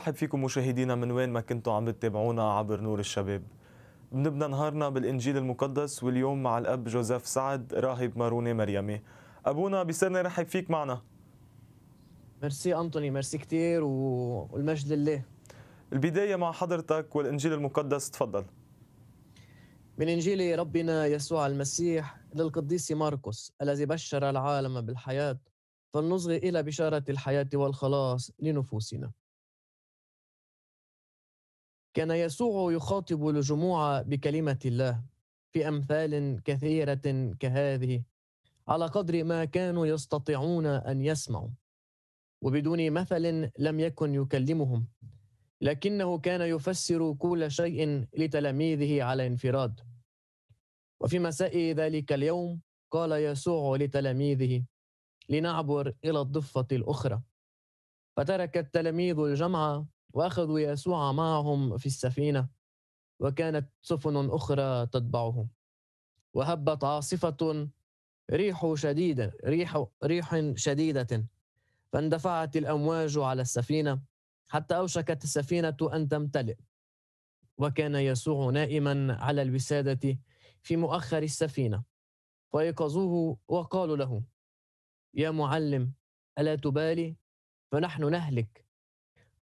برحب فيكم مشاهدينا من وين ما كنتوا عم تتابعونا عبر نور الشباب بنبدا نهارنا بالإنجيل المقدس واليوم مع الأب جوزيف سعد راهب ماروني مريمي أبونا بيسرنا رحب فيك معنا ميرسي أنطوني ميرسي كثير والمجد لله البداية مع حضرتك والإنجيل المقدس تفضل من إنجيل ربنا يسوع المسيح للقديس ماركوس الذي بشر العالم بالحياة فلنصغي إلى بشارة الحياة والخلاص لنفوسنا كان يسوع يخاطب الجموع بكلمة الله في أمثال كثيرة كهذه على قدر ما كانوا يستطيعون أن يسمعوا وبدون مثل لم يكن يكلمهم لكنه كان يفسر كل شيء لتلاميذه على انفراد وفي مساء ذلك اليوم قال يسوع لتلاميذه لنعبر إلى الضفة الأخرى فترك التلاميذ الجمعة واخذوا يسوع معهم في السفينه وكانت سفن اخرى تتبعهم وهبت عاصفه ريح شديده ريح ريح شديده فاندفعت الامواج على السفينه حتى اوشكت السفينه ان تمتلئ وكان يسوع نائما على الوساده في مؤخر السفينه فايقظوه وقالوا له يا معلم الا تبالي فنحن نهلك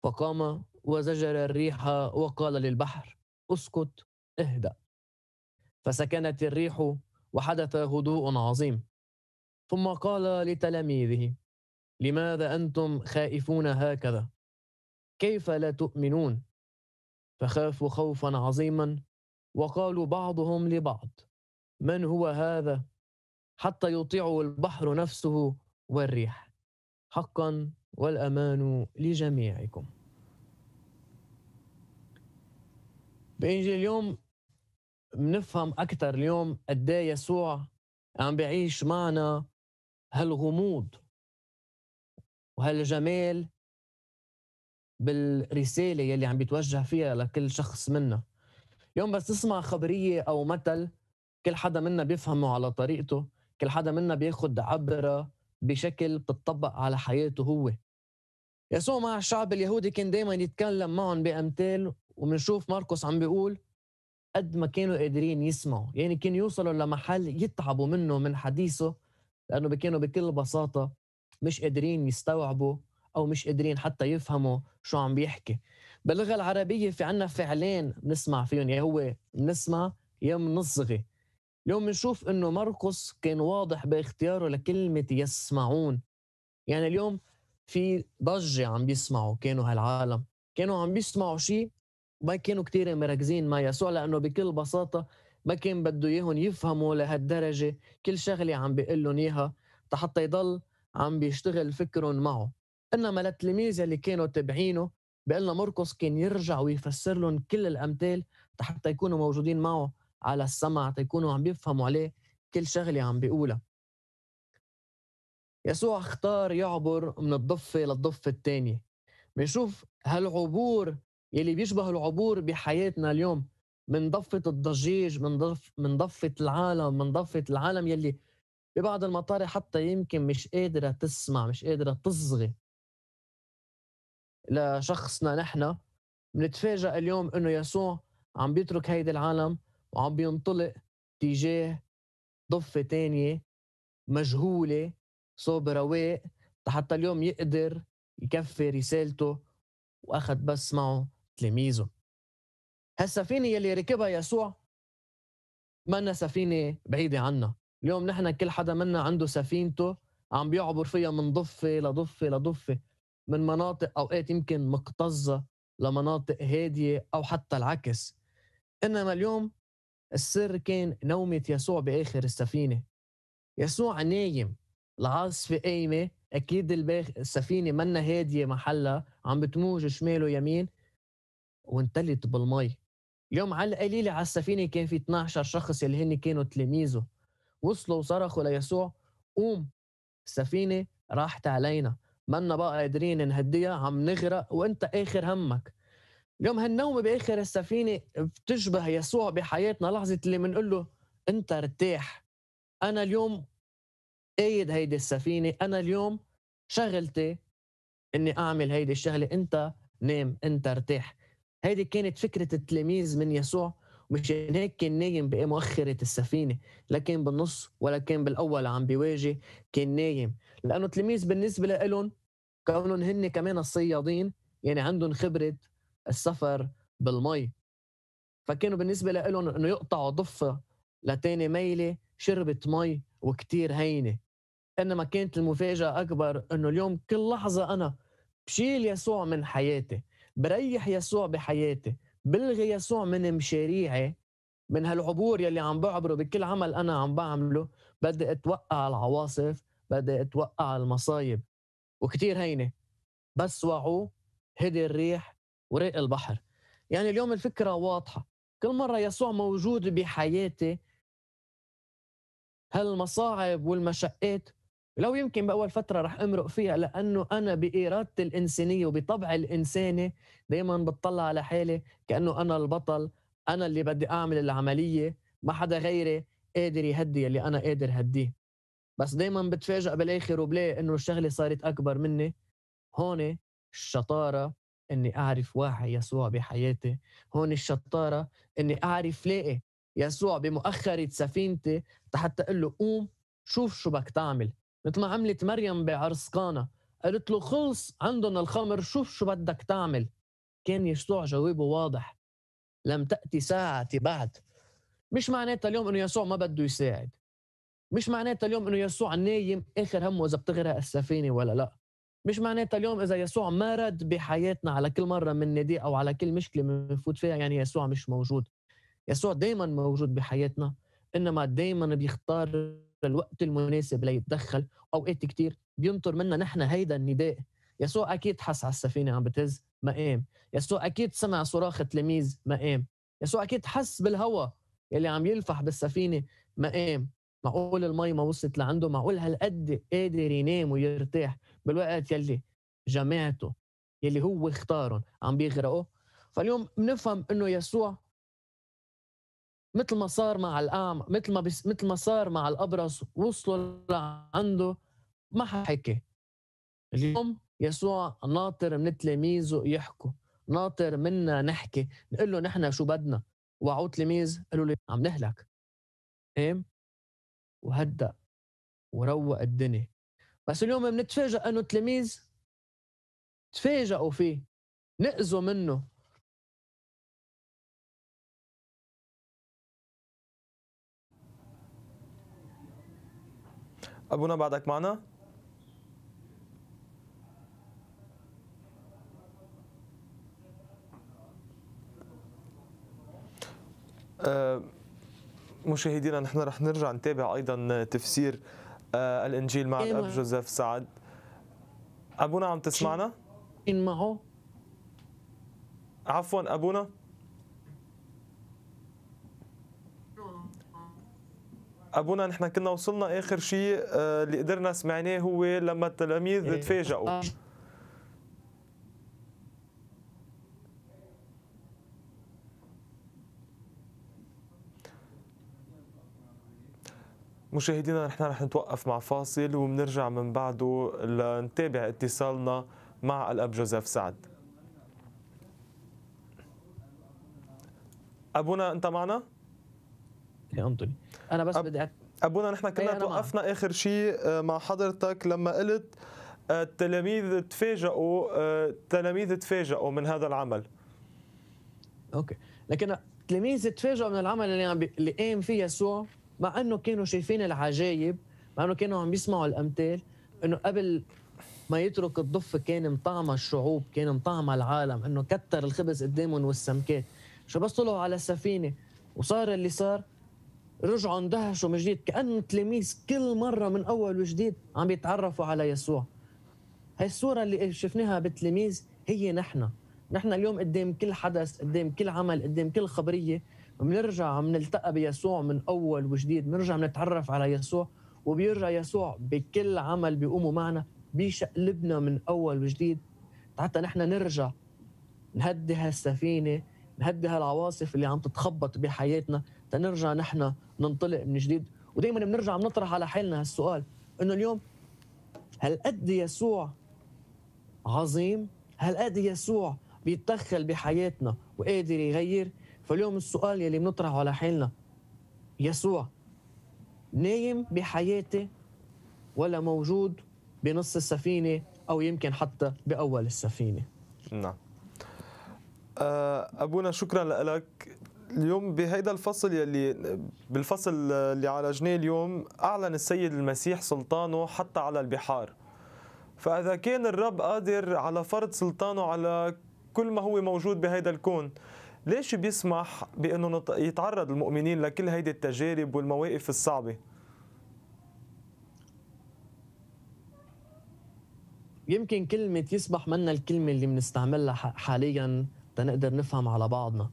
فقام وزجر الريح وقال للبحر اسكت اهدأ فسكنت الريح وحدث هدوء عظيم ثم قال لتلاميذه لماذا انتم خائفون هكذا كيف لا تؤمنون فخافوا خوفا عظيما وقالوا بعضهم لبعض من هو هذا حتى يطيعه البحر نفسه والريح حقا والامان لجميعكم بإنجي اليوم بنفهم اكثر اليوم قد إيه يسوع عم بيعيش معنا هالغموض وهالجمال بالرساله يلي عم بيتوجه فيها لكل شخص منا اليوم بس تسمع خبريه او مثل كل حدا منا بيفهمه على طريقته كل حدا منا بياخد عبره بشكل بتطبق على حياته هو يسوع مع الشعب اليهودي كان دائما يتكلم معهم بامثال وبنشوف ماركوس عم بيقول قد ما كانوا قادرين يسمعوا يعني كانوا يوصلوا لمحل يتعبوا منه من حديثه لانه كانوا بكل بساطه مش قادرين يستوعبوا او مش قادرين حتى يفهموا شو عم بيحكي باللغه العربيه في عنا فعلين بنسمع فيهم يعني هو بنسمع يا بنصغي اليوم بنشوف انه مرقس كان واضح باختياره لكلمه يسمعون يعني اليوم في ضجه عم بيسمعوا كانوا هالعالم كانوا عم بيسمعوا شيء ما كانوا كتير مركزين مع يسوع لانه بكل بساطه ما كان بده اياهم يفهموا لهالدرجه كل شغله عم بيقول لهم اياها حتى يضل عم بيشتغل فكرهم معه انما للتلاميذ اللي كانوا تبعينه بيقول لنا مرقس كان يرجع ويفسر لهم كل الامثال حتى يكونوا موجودين معه على السمع حتى يكونوا عم بيفهموا عليه كل شغله عم بيقولها يسوع اختار يعبر من الضفة للضفة الثانية بنشوف هالعبور يلي بيشبه العبور بحياتنا اليوم من ضفة الضجيج من ضف من ضفة العالم من ضفة العالم يلي ببعض المطارح حتى يمكن مش قادرة تسمع مش قادرة تصغي لشخصنا نحن بنتفاجئ اليوم انه يسوع عم بيترك هيدا العالم وعم بينطلق تجاه ضفة تانية مجهولة صوب رواق لحتى اليوم يقدر يكفي رسالته واخذ بس معه تلاميذه هالسفينة يلي ركبها يسوع منا سفينة بعيدة عنا اليوم نحن كل حدا منا عنده سفينته عم بيعبر فيها من ضفة لضفة لضفة من مناطق أوقات يمكن مكتظة لمناطق هادية أو حتى العكس إنما اليوم السر كان نومة يسوع بآخر السفينة يسوع نايم العاصفة قايمة أكيد السفينة منا هادية محلها عم بتموج شمال ويمين وانتلت بالمي اليوم على القليلة على السفينة كان في 12 شخص اللي هن كانوا تلاميذه وصلوا وصرخوا ليسوع قوم السفينة راحت علينا منا بقى قادرين نهديها عم نغرق وانت اخر همك اليوم هالنومة باخر السفينة بتشبه يسوع بحياتنا لحظة اللي بنقول له انت ارتاح انا اليوم قايد هيدي السفينة انا اليوم شغلتي اني اعمل هيدي الشغلة انت نام انت ارتاح هذه كانت فكرة التلاميذ من يسوع مش هيك كان نايم بمؤخرة السفينة لا كان بالنص ولا كان بالأول عم بيواجه كان نايم لأنه التلاميذ بالنسبة لهم كونهم هن كمان الصيادين يعني عندهم خبرة السفر بالمي فكانوا بالنسبة لهم انه يقطعوا ضفة لتاني ميلة شربت مي وكتير هينة انما كانت المفاجأة اكبر انه اليوم كل لحظة انا بشيل يسوع من حياتي بريح يسوع بحياتي بلغي يسوع من مشاريعي من هالعبور يلي عم بعبره بكل عمل انا عم بعمله بدي اتوقع العواصف بدي اتوقع المصايب وكتير هينه بس وعوا هدي الريح وريق البحر يعني اليوم الفكره واضحه كل مره يسوع موجود بحياتي هالمصاعب والمشقات لو يمكن بأول فترة رح أمرق فيها لأنه أنا بإرادتي الإنسانية وبطبعي الإنساني دايما بتطلع على حالي كأنه أنا البطل أنا اللي بدي أعمل العملية ما حدا غيري قادر يهدي اللي أنا قادر هديه بس دايما بتفاجئ بالآخر وبلاقي إنه الشغلة صارت أكبر مني هون الشطارة إني أعرف واحد يسوع بحياتي هون الشطارة إني أعرف لاقي يسوع بمؤخرة سفينتي حتى أقول له قوم شوف شو بدك تعمل مثل ما عملت مريم بعرس قانا قالت له خلص عندهم الخمر شوف شو بدك تعمل كان يسوع جوابه واضح لم تأتي ساعتي بعد مش معناتها اليوم انه يسوع ما بده يساعد مش معناتها اليوم انه يسوع نايم اخر همه اذا بتغرق السفينه ولا لا مش معناتها اليوم اذا يسوع ما رد بحياتنا على كل مره من نداء او على كل مشكله بنفوت فيها يعني يسوع مش موجود يسوع دائما موجود بحياتنا انما دائما بيختار الوقت المناسب ليتدخل اوقات كتير بينطر منا نحن هيدا النداء يسوع اكيد حس على السفينه عم بتهز ما قام يسوع اكيد سمع صراخ تلاميذ ما قام يسوع اكيد حس بالهواء يلي عم يلفح بالسفينه ما قام معقول المي ما وصلت لعنده معقول هالقد قادر ينام ويرتاح بالوقت يلي جماعته يلي هو اختارهم عم بيغرقوا فاليوم بنفهم انه يسوع مثل ما صار مع الاعمى مثل ما بس مثل ما صار مع الابرص وصلوا لعنده ما حكي اليوم يسوع ناطر من تلاميذه يحكوا ناطر منا نحكي نقول له نحن شو بدنا وعو تلاميذ قالوا لي عم نهلك ايم وهدأ وروق الدنيا بس اليوم بنتفاجئ انه التلاميذ تفاجئوا فيه نأذوا منه ابونا بعدك معنا آه، مشاهدينا نحن رح نرجع نتابع ايضا تفسير آه، الانجيل مع إيه، الاب جوزيف سعد ابونا عم تسمعنا؟ هو عفوا ابونا ابونا نحن كنا وصلنا اخر شيء آه، اللي قدرنا سمعناه هو لما التلاميذ إيه. تفاجئوا آه. مشاهدينا نحن رح نتوقف مع فاصل وبنرجع من بعده لنتابع اتصالنا مع الاب جوزيف سعد ابونا انت معنا؟ يا انطوني انا بس أب... بدي ابونا نحن كنا إيه، توقفنا اخر شيء آه، مع حضرتك لما قلت آه، التلاميذ تفاجئوا آه، التلاميذ تفاجئوا من هذا العمل اوكي لكن التلاميذ تفاجئوا من العمل اللي عم اللي قام فيه يسوع مع انه كانوا شايفين العجايب مع انه كانوا عم يسمعوا الامثال انه قبل ما يترك الضفة كان مطعمة الشعوب كان مطعمة العالم انه كتر الخبز قدامهم والسمكات شو بس طلعوا على السفينة وصار اللي صار رجعوا اندهشوا من جديد كأن التلاميذ كل مرة من أول وجديد عم يتعرفوا على يسوع هاي الصورة اللي شفناها بالتلاميذ هي نحن نحن اليوم قدام كل حدث قدام كل عمل قدام كل خبرية بنرجع بنلتقى بيسوع من أول وجديد بنرجع بنتعرف على يسوع وبيرجع يسوع بكل عمل بيقوموا معنا بيشقلبنا من أول وجديد حتى نحن نرجع نهدي هالسفينة نهدي هالعواصف اللي عم تتخبط بحياتنا تنرجع نحن ننطلق من جديد ودائما بنرجع بنطرح على حالنا هالسؤال انه اليوم هل قد يسوع عظيم هل قد يسوع بيتدخل بحياتنا وقادر يغير فاليوم السؤال يلي بنطرحه على حالنا يسوع نايم بحياتي ولا موجود بنص السفينة أو يمكن حتى بأول السفينة نعم آه، أبونا شكرا لك اليوم بهيدا الفصل يلي بالفصل اللي عالجناه اليوم اعلن السيد المسيح سلطانه حتى على البحار فاذا كان الرب قادر على فرض سلطانه على كل ما هو موجود بهيدا الكون ليش بيسمح بانه يتعرض المؤمنين لكل هيدي التجارب والمواقف الصعبه يمكن كلمة يسمح منا الكلمة اللي بنستعملها حاليا تنقدر نفهم على بعضنا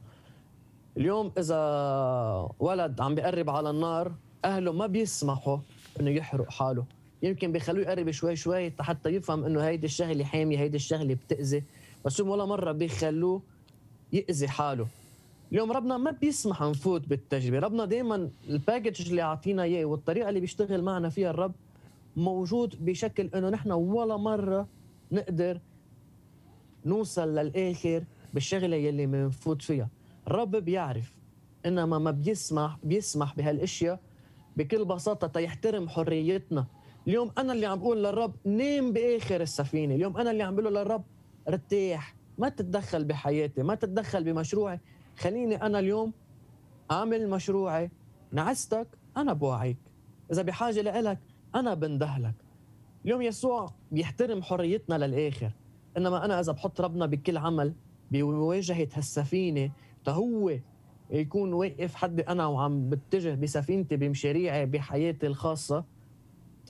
اليوم اذا ولد عم بقرب على النار اهله ما بيسمحوا انه يحرق حاله يمكن بيخلوه يقرب شوي شوي حتى يفهم انه هيدي الشغله حاميه هيدي الشغله بتاذي بس ولا مره بيخلوه ياذي حاله اليوم ربنا ما بيسمح نفوت بالتجربه ربنا دائما الباكج اللي عاطينا اياه والطريقه اللي بيشتغل معنا فيها الرب موجود بشكل انه نحن ولا مره نقدر نوصل للاخر بالشغله يلي بنفوت فيها الرب بيعرف انما ما بيسمح بيسمح بهالاشياء بكل بساطه تيحترم حريتنا اليوم انا اللي عم بقول للرب نام باخر السفينه اليوم انا اللي عم بقول للرب ارتاح ما تتدخل بحياتي ما تتدخل بمشروعي خليني انا اليوم اعمل مشروعي نعستك انا بوعيك اذا بحاجه لإلك انا بندهلك اليوم يسوع بيحترم حريتنا للاخر انما انا اذا بحط ربنا بكل عمل بمواجهه هالسفينه تهو يكون واقف حد انا وعم بتجه بسفينتي بمشاريعي بحياتي الخاصه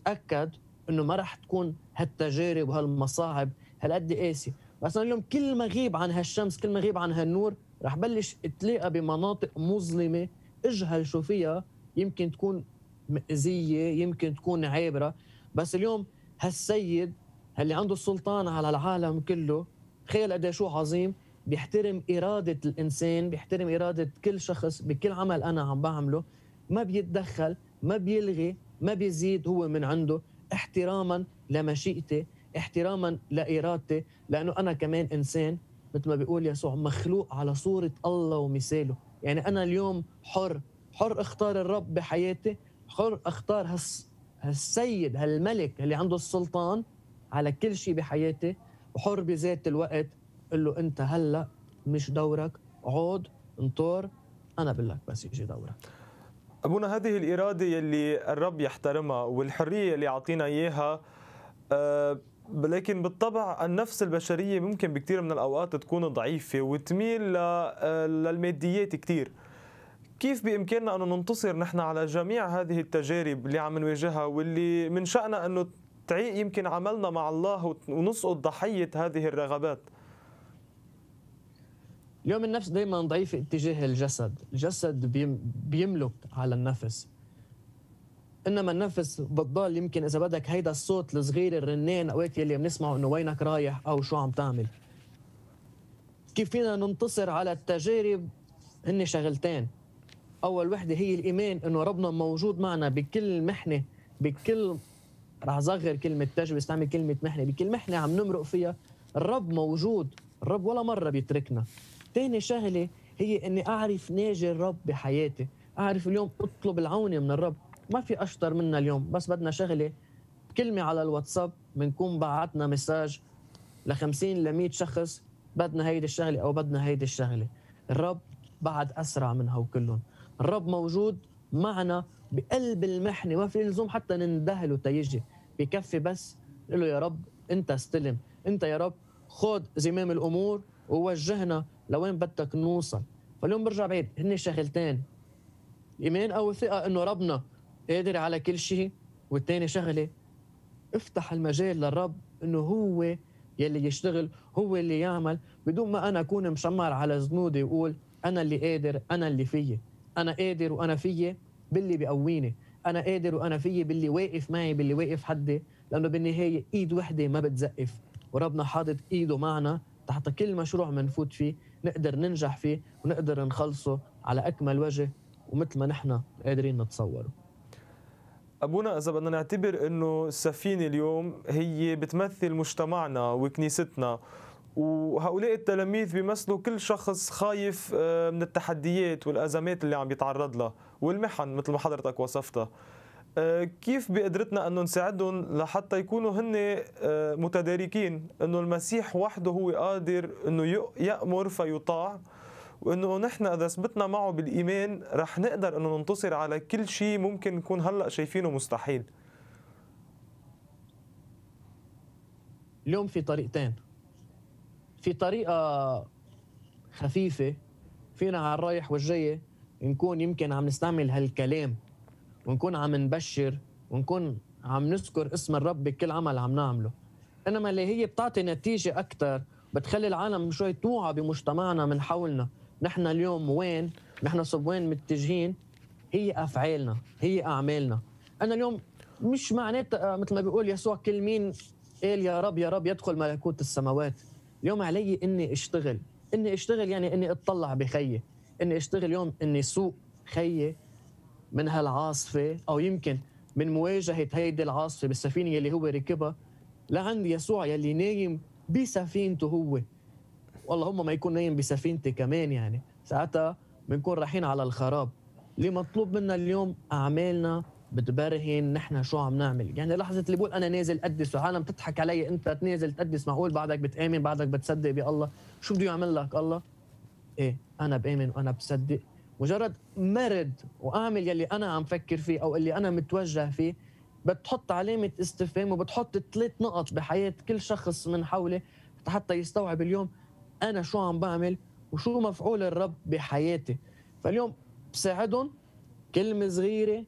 تاكد انه ما راح تكون هالتجارب وهالمصاعب هالقد قاسي بس انا اليوم كل ما غيب عن هالشمس كل ما غيب عن هالنور راح بلش اتلاقى بمناطق مظلمه اجهل شو فيها يمكن تكون مأذيه يمكن تكون عابره بس اليوم هالسيد اللي عنده السلطان على العالم كله تخيل قد شو عظيم بيحترم إرادة الإنسان بيحترم إرادة كل شخص بكل عمل أنا عم بعمله ما بيتدخل ما بيلغي ما بيزيد هو من عنده احتراما لمشيئتي احتراما لإرادتي لأنه أنا كمان إنسان مثل ما بيقول يسوع مخلوق على صورة الله ومثاله يعني أنا اليوم حر حر اختار الرب بحياتي حر اختار هس هالسيد هالملك اللي عنده السلطان على كل شيء بحياتي وحر بذات الوقت قل له انت هلا مش دورك عود انطر انا بقول لك بس يجي دورك ابونا هذه الاراده يلي الرب يحترمها والحريه اللي اعطينا اياها أه لكن بالطبع النفس البشريه ممكن بكثير من الاوقات تكون ضعيفه وتميل آه، للماديات كثير كيف بامكاننا انه ننتصر نحن على جميع هذه التجارب اللي عم نواجهها واللي من شأنها انه تعيق يمكن عملنا مع الله ونسقط ضحيه هذه الرغبات اليوم النفس دائما ضعيفة اتجاه الجسد الجسد بيملك على النفس انما النفس بتضل يمكن اذا بدك هيدا الصوت الصغير الرنان اوقات يلي بنسمعه انه وينك رايح او شو عم تعمل كيف فينا ننتصر على التجارب هن شغلتين اول وحده هي الايمان انه ربنا موجود معنا بكل محنه بكل رح صغر كلمه تجربه استعمل كلمه محنه بكل محنه عم نمرق فيها الرب موجود الرب ولا مره بيتركنا تاني شغله هي اني اعرف ناجي الرب بحياتي اعرف اليوم اطلب العونه من الرب ما في اشطر منا اليوم بس بدنا شغله كلمه على الواتساب بنكون بعتنا مساج ل 50 ل 100 شخص بدنا هيدي الشغله او بدنا هيدي الشغله الرب بعد اسرع من هو كلهم الرب موجود معنا بقلب المحنه ما في لزوم حتى نندهل تيجي بكفي بس نقول له يا رب انت استلم انت يا رب خذ زمام الامور ووجهنا لوين بدك نوصل فاليوم برجع بعيد هن شغلتين ايمان او ثقه انه ربنا قادر على كل شيء والثاني شغله افتح المجال للرب انه هو يلي يشتغل هو اللي يعمل بدون ما انا اكون مشمر على زنودي واقول انا اللي قادر انا اللي فيي انا قادر وانا فيي باللي بقويني انا قادر وانا فيي باللي واقف معي باللي واقف حدي لانه بالنهايه ايد وحده ما بتزقف وربنا حاطط ايده معنا تحت كل مشروع بنفوت فيه نقدر ننجح فيه ونقدر نخلصه على أكمل وجه ومثل ما نحن قادرين نتصوره أبونا إذا بدنا نعتبر أنه السفينة اليوم هي بتمثل مجتمعنا وكنيستنا وهؤلاء التلاميذ بيمثلوا كل شخص خايف آه، من التحديات والأزمات اللي عم بيتعرض لها والمحن مثل ما حضرتك وصفتها آه، كيف بقدرتنا انه نساعدهم لحتى يكونوا هن آه، متداركين انه المسيح وحده هو قادر انه يامر فيطاع وانه نحن اذا ثبتنا معه بالايمان رح نقدر انه ننتصر على كل شيء ممكن نكون هلا شايفينه مستحيل اليوم في طريقتين في طريقه خفيفه فينا على الرايح والجاي نكون يمكن عم نستعمل هالكلام ونكون عم نبشر ونكون عم نذكر اسم الرب بكل عمل عم نعمله انما اللي هي بتعطي نتيجه اكثر بتخلي العالم شوي توعى بمجتمعنا من حولنا نحن اليوم وين نحن صب وين متجهين هي افعالنا هي اعمالنا انا اليوم مش معناتها آه، مثل ما بيقول يسوع كل مين قال يا رب يا رب يدخل ملكوت السماوات اليوم علي اني اشتغل اني اشتغل يعني اني اتطلع بخيي اني اشتغل يوم اني سوق خيي من هالعاصفه او يمكن من مواجهه هيدي العاصفه بالسفينه اللي هو ركبها لعند يسوع يلي نايم بسفينته هو هم ما يكون نايم بسفينتي كمان يعني ساعتها بنكون رايحين على الخراب اللي مطلوب منا اليوم اعمالنا بتبرهن نحن شو عم نعمل يعني لحظه اللي بقول انا نازل قدس وعالم تضحك علي انت نازل تقدس معقول بعدك بتامن بعدك بتصدق بالله شو بده يعمل لك الله ايه انا بامن وانا بصدق مجرد مرد واعمل يلي انا عم فكر فيه او اللي انا متوجه فيه بتحط علامه استفهام وبتحط ثلاث نقط بحياه كل شخص من حولي حتى يستوعب اليوم انا شو عم بعمل وشو مفعول الرب بحياتي فاليوم بساعدهم كلمه صغيره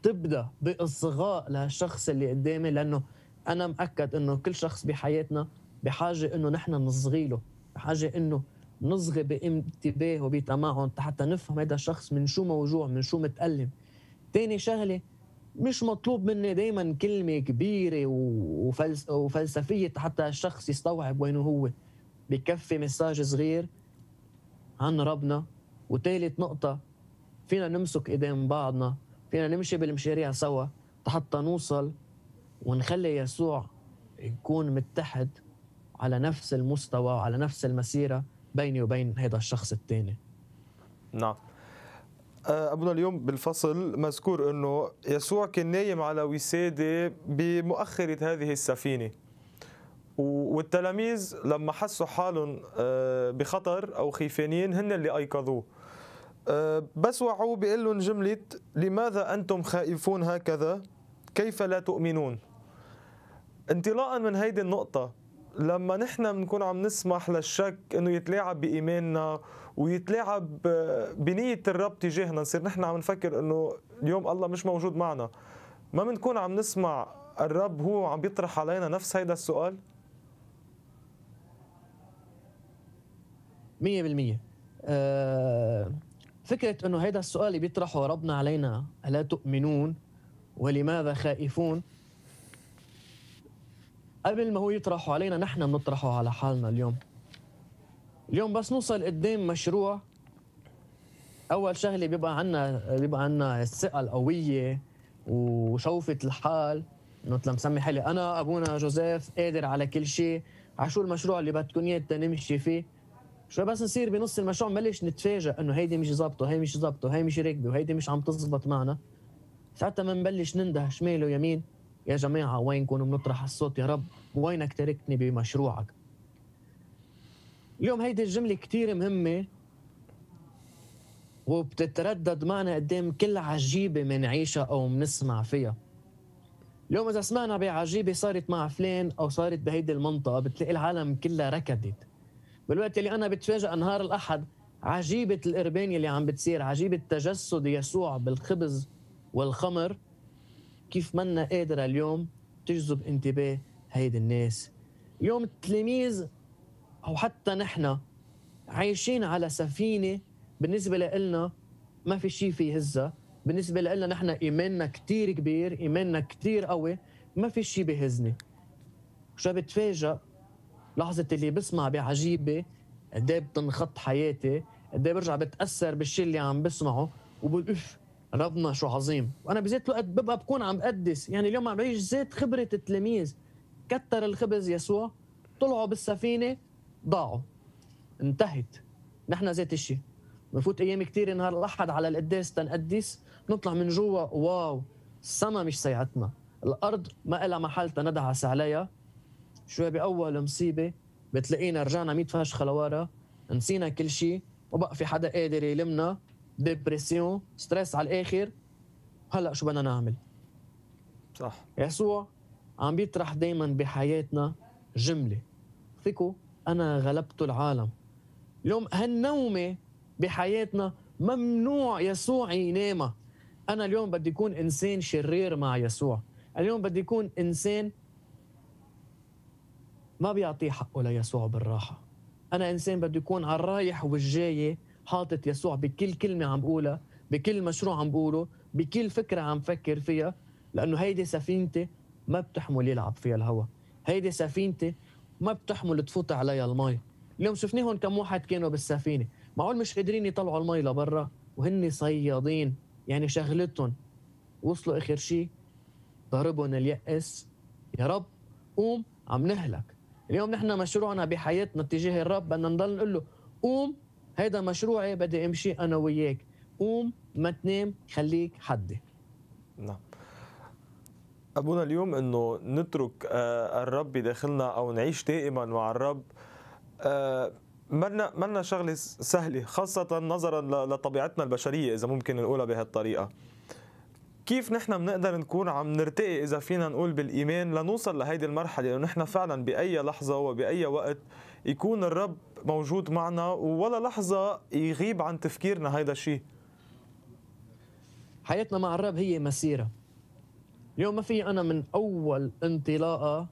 بتبدا باصغاء للشخص اللي قدامي لانه انا مأكد انه كل شخص بحياتنا بحاجه انه نحن نصغي له بحاجه انه نصغي بانتباه وبتمعن حتى نفهم هذا الشخص من شو موجوع من شو متألم تاني شغلة مش مطلوب مني دايما كلمة كبيرة وفلس وفلسفية حتى الشخص يستوعب وين هو بكفي مساج صغير عن ربنا وتالت نقطة فينا نمسك ايدين بعضنا فينا نمشي بالمشاريع سوا حتى نوصل ونخلي يسوع يكون متحد على نفس المستوى وعلى نفس المسيره بيني وبين هذا الشخص الثاني نعم آه، ابونا اليوم بالفصل مذكور انه يسوع كان نايم على وساده بمؤخره هذه السفينه والتلاميذ لما حسوا حالهم آه، بخطر او خيفانين هن اللي ايقظوه آه، بس وعوه بيقول لهم جمله لماذا انتم خائفون هكذا كيف لا تؤمنون انطلاقا من هيدي النقطه لما نحن بنكون عم نسمح للشك انه يتلاعب بايماننا ويتلاعب بنيه الرب تجاهنا نصير نحن عم نفكر انه اليوم الله مش موجود معنا ما بنكون عم نسمع الرب هو عم بيطرح علينا نفس هيدا السؤال 100% أه فكرة أنه هيدا السؤال اللي بيطرحه ربنا علينا ألا تؤمنون ولماذا خائفون قبل ما هو يطرحه علينا نحن بنطرحه على حالنا اليوم اليوم بس نوصل قدام مشروع اول شغله بيبقى عنا بيبقى عنا الثقه القويه وشوفه الحال انه مسمي حالي انا ابونا جوزيف قادر على كل شيء عشو المشروع اللي بدكم اياه تنمشي فيه شو بس نصير بنص المشروع بنبلش نتفاجئ انه هيدي مش ظابطه هي مش ظابطه هي مش راكبه وهيدي مش عم تزبط معنا ساعتها بنبلش ننده شمال ويمين يا جماعة وين كنا بنطرح الصوت يا رب وينك تركتني بمشروعك اليوم هيدي الجملة كتير مهمة وبتتردد معنا قدام إيه كل عجيبة منعيشها أو منسمع فيها اليوم إذا سمعنا بعجيبة صارت مع فلان أو صارت بهيدي المنطقة بتلاقي العالم كلها ركضت بالوقت اللي أنا بتفاجأ نهار الأحد عجيبة القربان اللي عم بتصير عجيبة تجسد يسوع بالخبز والخمر كيف منا قادرة اليوم تجذب انتباه هيدي الناس اليوم التلاميذ أو حتى نحن عايشين على سفينة بالنسبة لإلنا ما في شيء في هزة بالنسبة لإلنا نحن إيماننا كتير كبير إيماننا كتير قوي ما في شيء بيهزني شو بتفاجأ لحظة اللي بسمع بعجيبة قد إيه بتنخط حياتي قد إيه برجع بتأثر بالشيء اللي عم بسمعه وبقول اف ربنا شو عظيم وانا بذات الوقت ببقى بكون عم بقدس يعني اليوم عم بعيش ذات خبره التلاميذ كتر الخبز يسوع طلعوا بالسفينه ضاعوا انتهت نحن ذات الشيء بنفوت ايام كثير نهار الاحد على القداس تنقدس نطلع من جوا واو السما مش سيعتنا الارض ما لها محل تندعس عليها شوي باول مصيبه بتلاقينا رجعنا 100 فهش خلواره نسينا كل شيء وبقى في حدا قادر يلمنا ديبرسيون ستريس على الاخر هلا شو بدنا نعمل صح يسوع عم بيطرح دائما بحياتنا جمله فيكو انا غلبت العالم اليوم هالنومه بحياتنا ممنوع يسوع ينامها انا اليوم بدي اكون انسان شرير مع يسوع اليوم بدي اكون انسان ما بيعطيه حقه ليسوع بالراحه انا انسان بدي اكون على الرايح والجايه حاطط يسوع بكل كلمه عم بقولها بكل مشروع عم بقوله بكل فكره عم فكر فيها لانه هيدي سفينتي ما بتحمل يلعب فيها الهواء هيدي سفينتي ما بتحمل تفوت عليها المي اليوم شفناهم كم واحد كانوا بالسفينه معقول مش قادرين يطلعوا المي لبرا وهن صيادين يعني شغلتهم وصلوا اخر شيء ضربهم اليأس يا رب قوم عم نهلك اليوم نحن مشروعنا بحياتنا تجاه الرب بدنا نضل نقول له قوم هيدا مشروعي بدي امشي انا وياك قوم ما تنام خليك حدي نعم ابونا اليوم انه نترك آه، الرب بداخلنا او نعيش دائما مع الرب آه، منا مرنا شغله سهله خاصه نظرا لطبيعتنا البشريه اذا ممكن نقولها بهالطريقه كيف نحن بنقدر نكون عم نرتقي اذا فينا نقول بالايمان لنوصل لهيدي المرحله انه نحن فعلا باي لحظه وباي وقت يكون الرب موجود معنا ولا لحظة يغيب عن تفكيرنا هيدا الشيء حياتنا مع الرب هي مسيرة اليوم ما في أنا من أول انطلاقة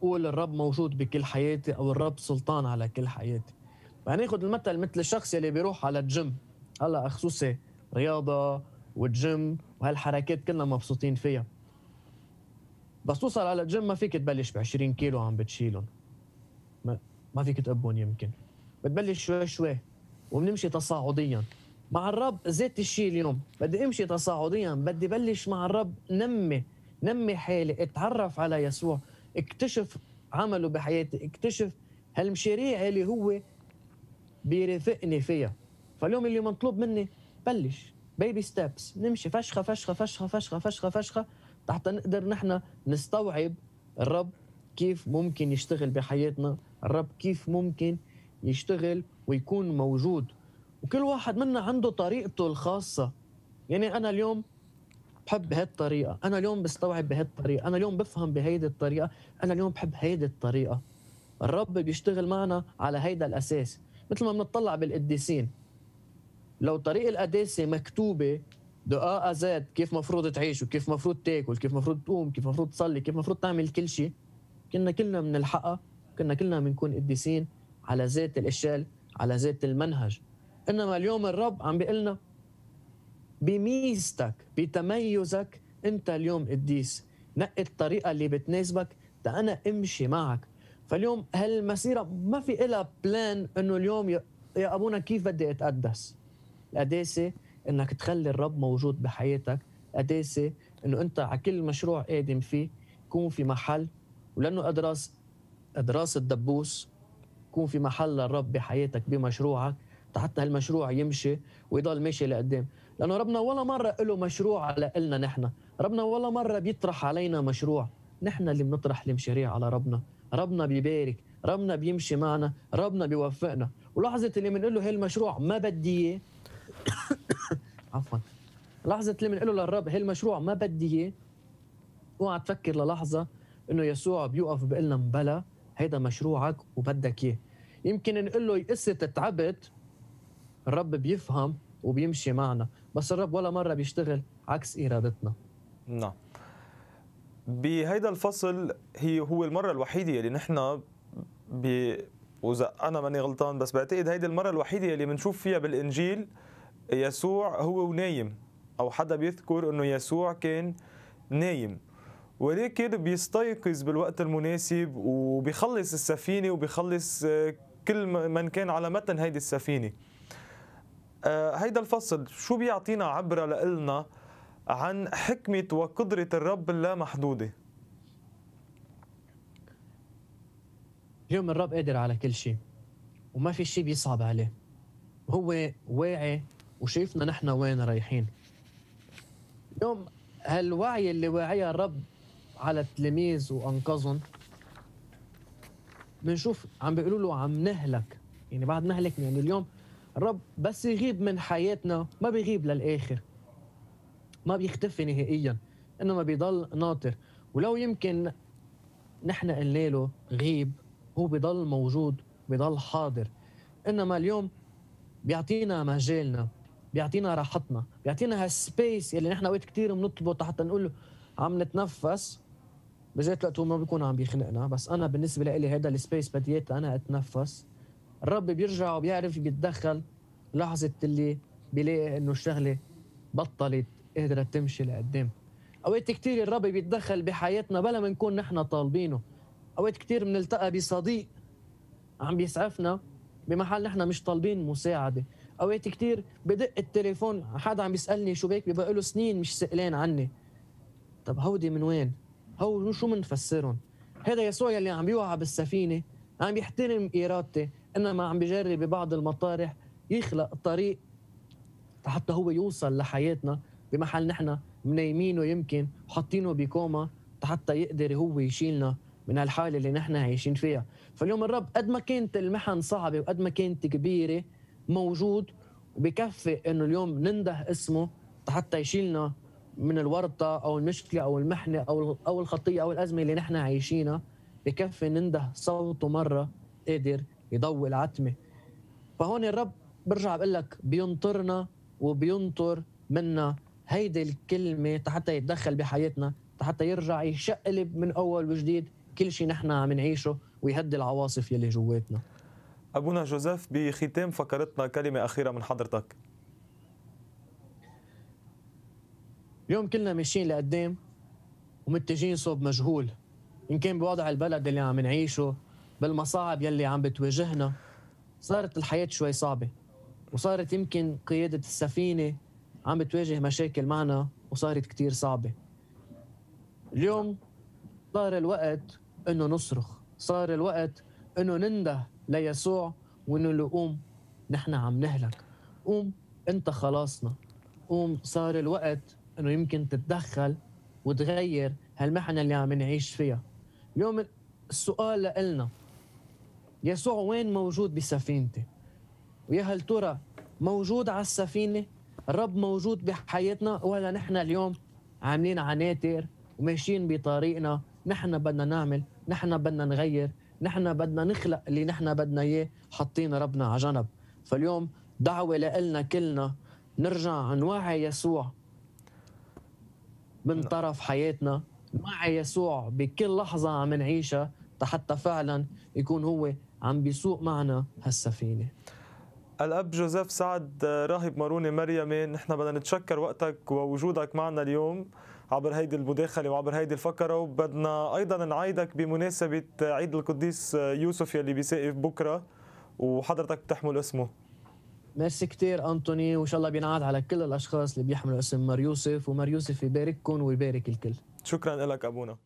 قول الرب موجود بكل حياتي أو الرب سلطان على كل حياتي فهناخد يعني المثل مثل الشخص يلي بيروح على الجيم هلا خصوصي رياضة والجيم وهالحركات كلنا مبسوطين فيها بس توصل على الجيم ما فيك تبلش ب 20 كيلو عم بتشيلهم ما, ما فيك تقبهم يمكن بتبلش شوي شوي وبنمشي تصاعديا مع الرب زيت الشيء اليوم بدي امشي تصاعديا بدي بلش مع الرب نمي نمي حالي اتعرف على يسوع اكتشف عمله بحياتي اكتشف هالمشاريع اللي هو بيرافقني فيها فاليوم اللي مطلوب مني بلش بيبي ستابس نمشي فشخه فشخه فشخه فشخه فشخه فشخه حتى نقدر نحن نستوعب الرب كيف ممكن يشتغل بحياتنا الرب كيف ممكن يشتغل ويكون موجود وكل واحد منا عنده طريقته الخاصة يعني أنا اليوم بحب بهالطريقة أنا اليوم بستوعب بهالطريقة أنا اليوم بفهم بهيدي الطريقة أنا اليوم بحب هيدي الطريقة الرب بيشتغل معنا على هيدا الأساس مثل ما بنطلع بالقديسين لو طريق القداسة مكتوبة دعاء زاد كيف مفروض تعيش وكيف مفروض تاكل كيف مفروض تقوم كيف مفروض تصلي كيف مفروض تعمل كل شيء كنا كلنا بنلحقها كنا كلنا بنكون قديسين على ذات الاشكال على ذات المنهج انما اليوم الرب عم بيقول لنا بميزتك بتميزك انت اليوم قديس نقي الطريقه اللي بتناسبك تا انا امشي معك فاليوم هالمسيره ما في إلها بلان انه اليوم يا ابونا كيف بدي اتقدس القداسه انك تخلي الرب موجود بحياتك قداسه انه انت على كل مشروع قادم فيه يكون في محل ولانه ادراس ادراس الدبوس تكون في محل الرب بحياتك بمشروعك حتى هالمشروع يمشي ويضل ماشي لقدام لانه ربنا ولا مره له مشروع على نحن ربنا ولا مره بيطرح علينا مشروع نحن اللي بنطرح المشاريع على ربنا ربنا بيبارك ربنا بيمشي معنا ربنا بيوفقنا ولحظه اللي بنقول له هالمشروع ما بدي اياه عفوا لحظه اللي بنقول له للرب هالمشروع ما بدي اياه اوعى تفكر للحظه انه يسوع بيوقف بقلنا مبلا هيدا مشروعك وبدك اياه يمكن نقول له قصه تعبت الرب بيفهم وبيمشي معنا بس الرب ولا مره بيشتغل عكس ارادتنا نعم بهيدا الفصل هي هو المره الوحيده اللي نحن ب واذا انا ماني غلطان بس بعتقد هيدي المره الوحيده اللي بنشوف فيها بالانجيل يسوع هو ونايم او حدا بيذكر انه يسوع كان نايم ولكن بيستيقظ بالوقت المناسب وبيخلص السفينه وبيخلص آه، كل من كان على متن هيدي السفينه آه، هيدا الفصل شو بيعطينا عبره لإلنا عن حكمه وقدره الرب اللامحدوده اليوم الرب قادر على كل شيء وما في شيء بيصعب عليه هو واعي وشايفنا نحن وين رايحين اليوم هالوعي اللي واعيها الرب على التلاميذ وانقذهم بنشوف عم بيقولوا له عم نهلك يعني بعد ما هلكنا يعني اليوم الرب بس يغيب من حياتنا ما بيغيب للاخر ما بيختفي نهائيا انما بيضل ناطر ولو يمكن نحن قلنا له غيب هو بضل موجود بضل حاضر انما اليوم بيعطينا مجالنا بيعطينا راحتنا بيعطينا هالسبيس اللي نحن وقت كثير بنطلبه حتى نقول عم نتنفس بذات الوقت هو ما بيكون عم بيخنقنا بس انا بالنسبه لي هذا السبيس بدي انا اتنفس الرب بيرجع وبيعرف بيتدخل لحظه اللي بيلاقي انه الشغله بطلت قدرت تمشي لقدام اوقات كثير الرب بيتدخل بحياتنا بلا ما نكون نحن طالبينه اوقات كثير بنلتقى بصديق عم بيسعفنا بمحل نحن مش طالبين مساعده اوقات كثير بدق التليفون حدا عم بيسالني شو بيك بيبقى له سنين مش سالان عني طب هودي من وين هو شو منفسرهم هذا يسوع يلي عم بيوقع بالسفينه عم يحترم ارادتي انما عم بجرب ببعض المطارح يخلق طريق حتى هو يوصل لحياتنا بمحل نحن منيمينه يمكن وحاطينه بكوما حتى يقدر هو يشيلنا من هالحاله اللي نحن عايشين فيها فاليوم الرب قد ما كانت المحن صعبه وقد ما كانت كبيره موجود وبكفي انه اليوم ننده اسمه حتى يشيلنا من الورطه او المشكله او المحنه او او الخطيه او الازمه اللي نحن عايشينها بكفي ننده صوته مره قدر يضوي العتمه فهون الرب برجع بقول لك بينطرنا وبينطر منا هيدي الكلمه حتى يتدخل بحياتنا حتى يرجع يشقلب من اول وجديد كل شيء نحن عم نعيشه ويهدي العواصف يلي جواتنا ابونا جوزيف بختام فقرتنا كلمه اخيره من حضرتك اليوم كلنا ماشيين لقدام ومتجهين صوب مجهول ان كان بوضع البلد اللي عم نعيشه بالمصاعب يلي عم بتواجهنا صارت الحياه شوي صعبه وصارت يمكن قياده السفينه عم بتواجه مشاكل معنا وصارت كتير صعبه اليوم صار الوقت انه نصرخ صار الوقت انه ننده ليسوع وانه قوم نحن عم نهلك قوم انت خلاصنا قوم صار الوقت انه يمكن تتدخل وتغير هالمحنه اللي عم نعيش فيها اليوم السؤال لنا يسوع وين موجود بسفينتي ويا هل ترى موجود على السفينه الرب موجود بحياتنا ولا نحن اليوم عاملين عناتر وماشيين بطريقنا نحن بدنا نعمل نحن بدنا نغير نحن بدنا نخلق اللي نحن بدنا اياه حاطين ربنا على جنب فاليوم دعوه لنا كلنا نرجع نوعي يسوع من نعم. طرف حياتنا مع يسوع بكل لحظة عم نعيشها حتى فعلا يكون هو عم بيسوق معنا هالسفينة الأب جوزيف سعد راهب ماروني مريمي نحن بدنا نتشكر وقتك ووجودك معنا اليوم عبر هيدي المداخلة وعبر هيدي الفقرة وبدنا أيضا نعيدك بمناسبة عيد القديس يوسف يلي بيسقف بكرة وحضرتك بتحمل اسمه ميرسي كثير انطوني وان شاء الله بينعاد على كل الاشخاص اللي بيحملوا اسم مار يوسف ومار يوسف يبارككم ويبارك الكل شكرا لك ابونا